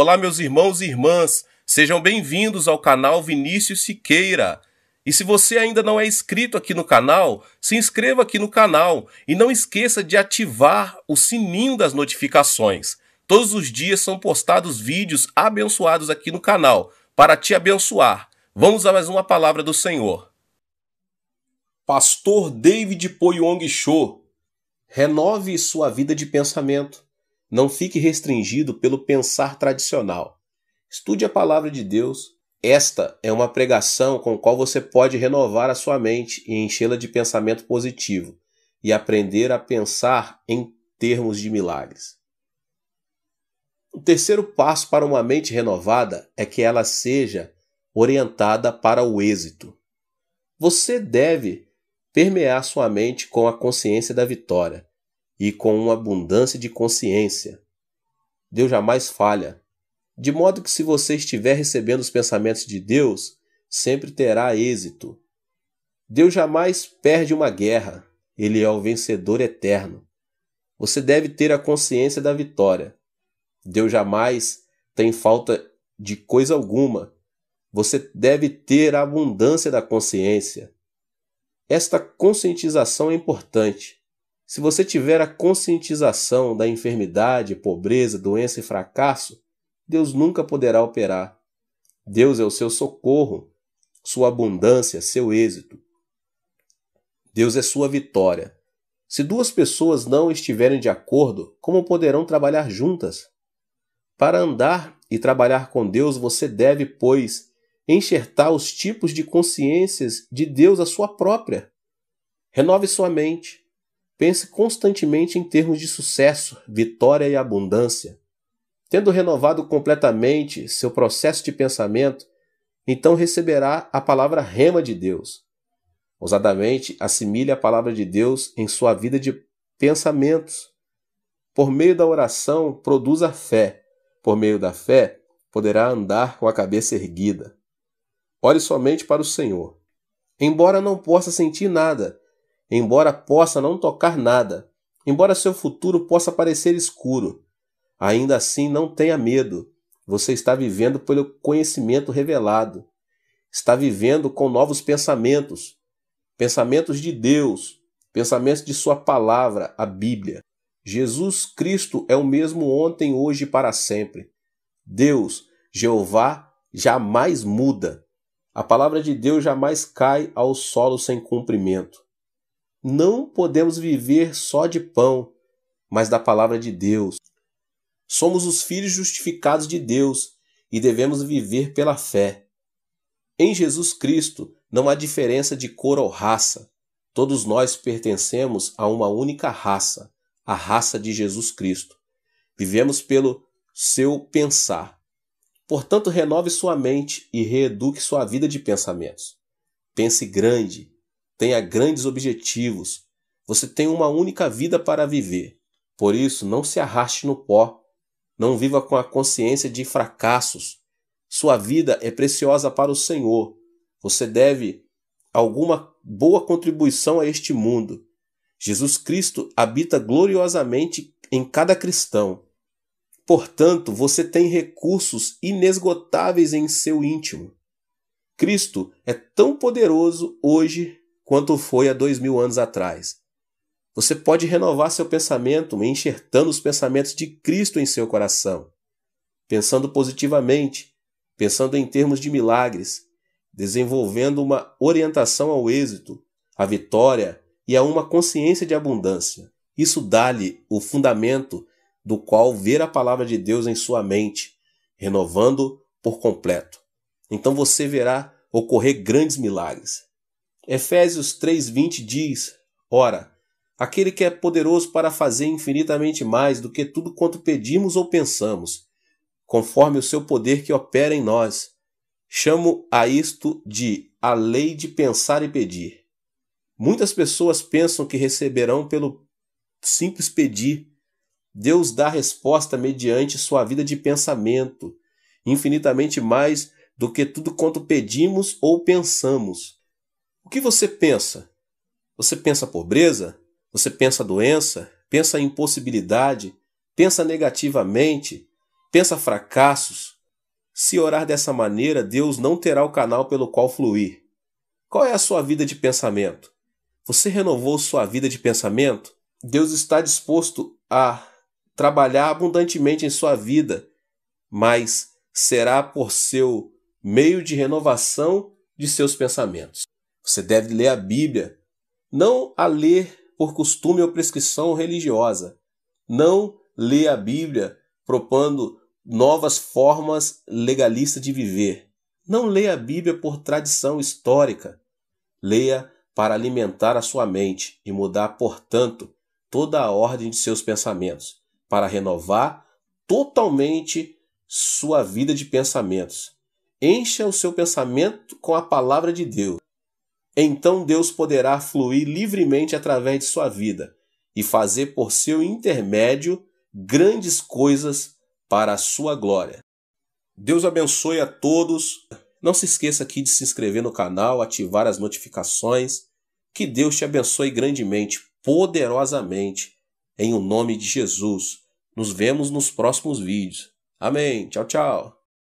Olá, meus irmãos e irmãs, sejam bem-vindos ao canal Vinícius Siqueira. E se você ainda não é inscrito aqui no canal, se inscreva aqui no canal e não esqueça de ativar o sininho das notificações. Todos os dias são postados vídeos abençoados aqui no canal para te abençoar. Vamos a mais uma palavra do Senhor. Pastor David Poyong Cho, renove sua vida de pensamento. Não fique restringido pelo pensar tradicional. Estude a palavra de Deus. Esta é uma pregação com qual você pode renovar a sua mente e enchê-la de pensamento positivo e aprender a pensar em termos de milagres. O terceiro passo para uma mente renovada é que ela seja orientada para o êxito. Você deve permear sua mente com a consciência da vitória e com uma abundância de consciência. Deus jamais falha. De modo que, se você estiver recebendo os pensamentos de Deus, sempre terá êxito. Deus jamais perde uma guerra, ele é o vencedor eterno. Você deve ter a consciência da vitória. Deus jamais tem falta de coisa alguma. Você deve ter a abundância da consciência. Esta conscientização é importante se você tiver a conscientização da enfermidade, pobreza, doença e fracasso, Deus nunca poderá operar. Deus é o seu socorro, sua abundância, seu êxito. Deus é sua vitória. Se duas pessoas não estiverem de acordo, como poderão trabalhar juntas? Para andar e trabalhar com Deus, você deve, pois, enxertar os tipos de consciências de Deus a sua própria. Renove sua mente, Pense constantemente em termos de sucesso, vitória e abundância. Tendo renovado completamente seu processo de pensamento, então receberá a palavra rema de Deus. Ousadamente assimile a palavra de Deus em sua vida de pensamentos. Por meio da oração, produza fé. Por meio da fé, poderá andar com a cabeça erguida. Ore somente para o Senhor. Embora não possa sentir nada, embora possa não tocar nada, embora seu futuro possa parecer escuro. Ainda assim, não tenha medo. Você está vivendo pelo conhecimento revelado. Está vivendo com novos pensamentos, pensamentos de Deus, pensamentos de sua palavra, a Bíblia. Jesus Cristo é o mesmo ontem, hoje e para sempre. Deus, Jeová, jamais muda. A palavra de Deus jamais cai ao solo sem cumprimento. Não podemos viver só de pão, mas da palavra de Deus. Somos os filhos justificados de Deus e devemos viver pela fé. Em Jesus Cristo não há diferença de cor ou raça. Todos nós pertencemos a uma única raça, a raça de Jesus Cristo. Vivemos pelo seu pensar. Portanto, renove sua mente e reeduque sua vida de pensamentos. Pense grande, tenha grandes objetivos. Você tem uma única vida para viver. Por isso, não se arraste no pó. Não viva com a consciência de fracassos. Sua vida é preciosa para o Senhor. Você deve alguma boa contribuição a este mundo. Jesus Cristo habita gloriosamente em cada cristão. Portanto, você tem recursos inesgotáveis em seu íntimo. Cristo é tão poderoso hoje quanto foi há dois mil anos atrás. Você pode renovar seu pensamento enxertando os pensamentos de Cristo em seu coração, pensando positivamente, pensando em termos de milagres, desenvolvendo uma orientação ao êxito, à vitória e a uma consciência de abundância. Isso dá-lhe o fundamento do qual ver a palavra de Deus em sua mente, renovando por completo. Então você verá ocorrer grandes milagres. Efésios 3:20 diz: Ora, aquele que é poderoso para fazer infinitamente mais do que tudo quanto pedimos ou pensamos, conforme o seu poder que opera em nós. Chamo a isto de a lei de pensar e pedir. Muitas pessoas pensam que receberão pelo simples pedir. Deus dá resposta mediante sua vida de pensamento, infinitamente mais do que tudo quanto pedimos ou pensamos. O que você pensa? Você pensa pobreza? Você pensa doença? Pensa impossibilidade? Pensa negativamente? Pensa fracassos? Se orar dessa maneira, Deus não terá o canal pelo qual fluir. Qual é a sua vida de pensamento? Você renovou sua vida de pensamento? Deus está disposto a trabalhar abundantemente em sua vida, mas será por seu meio de renovação de seus pensamentos. Você deve ler a Bíblia, não a ler por costume ou prescrição religiosa. Não ler a Bíblia propondo novas formas legalistas de viver. Não leia a Bíblia por tradição histórica. Leia para alimentar a sua mente e mudar, portanto, toda a ordem de seus pensamentos, para renovar totalmente sua vida de pensamentos. Encha o seu pensamento com a palavra de Deus. Então Deus poderá fluir livremente através de sua vida e fazer por seu intermédio grandes coisas para a sua glória. Deus abençoe a todos. Não se esqueça aqui de se inscrever no canal, ativar as notificações. Que Deus te abençoe grandemente, poderosamente, em o nome de Jesus. Nos vemos nos próximos vídeos. Amém. Tchau, tchau.